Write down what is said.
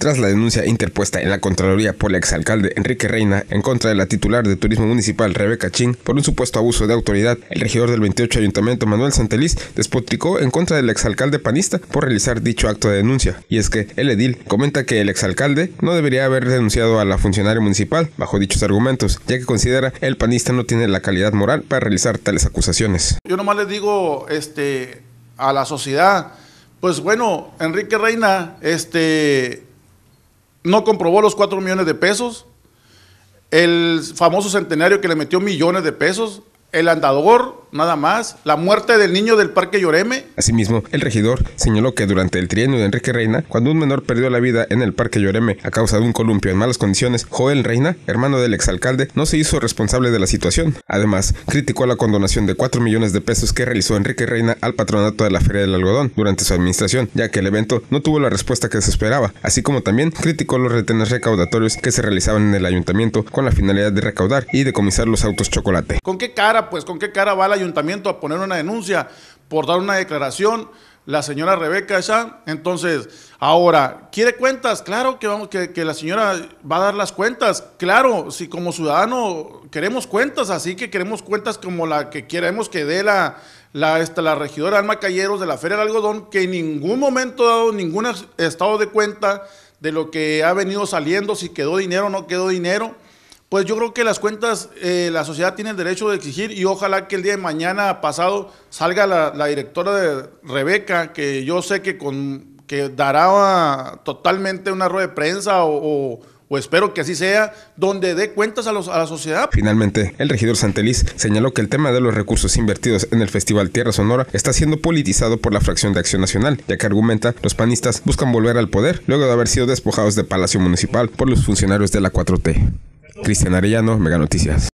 Tras la denuncia interpuesta en la Contraloría por el exalcalde Enrique Reina en contra de la titular de Turismo Municipal Rebeca Chin por un supuesto abuso de autoridad, el regidor del 28 Ayuntamiento Manuel Santeliz despotricó en contra del exalcalde panista por realizar dicho acto de denuncia. Y es que el edil comenta que el exalcalde no debería haber denunciado a la funcionaria municipal bajo dichos argumentos, ya que considera el panista no tiene la calidad moral para realizar tales acusaciones. Yo nomás le digo este, a la sociedad, pues bueno, Enrique Reina, este no comprobó los cuatro millones de pesos. El famoso centenario que le metió millones de pesos, el andador, nada más, la muerte del niño del Parque Lloreme. Asimismo, el regidor señaló que durante el trienio de Enrique Reina, cuando un menor perdió la vida en el Parque Lloreme a causa de un columpio en malas condiciones, Joel Reina, hermano del exalcalde, no se hizo responsable de la situación. Además, criticó la condonación de 4 millones de pesos que realizó Enrique Reina al patronato de la Feria del Algodón durante su administración, ya que el evento no tuvo la respuesta que se esperaba, así como también criticó los retenes recaudatorios que se realizaban en el ayuntamiento con la finalidad de recaudar y decomisar los autos chocolate. ¿Con qué cara pues con qué cara va el ayuntamiento a poner una denuncia por dar una declaración la señora Rebeca ya Entonces, ahora, ¿quiere cuentas? Claro que, vamos, que, la señora va a dar las cuentas. Claro, si como ciudadano queremos cuentas, así que queremos cuentas como la que queremos que dé la, la, regidora Alma Calleros de la Feria del Algodón, que en ningún momento ha dado ningún estado de cuenta de lo que ha venido saliendo, si quedó dinero o no quedó dinero pues yo creo que las cuentas, eh, la sociedad tiene el derecho de exigir y ojalá que el día de mañana pasado salga la, directora de Rebeca, que yo sé que, con, que dará ah, totalmente una rueda de prensa o, espero que así sea, donde dé cuentas a, los, a la sociedad. Finalmente, el regidor Santeliz señaló que el tema de los recursos invertidos en el Festival Tierra Sonora está siendo politizado por la fracción de Acción Nacional, ya que argumenta los panistas buscan volver al poder luego de haber sido despojados de Palacio Municipal por los funcionarios de la 4T. Cristian Arellano, Mega Noticias.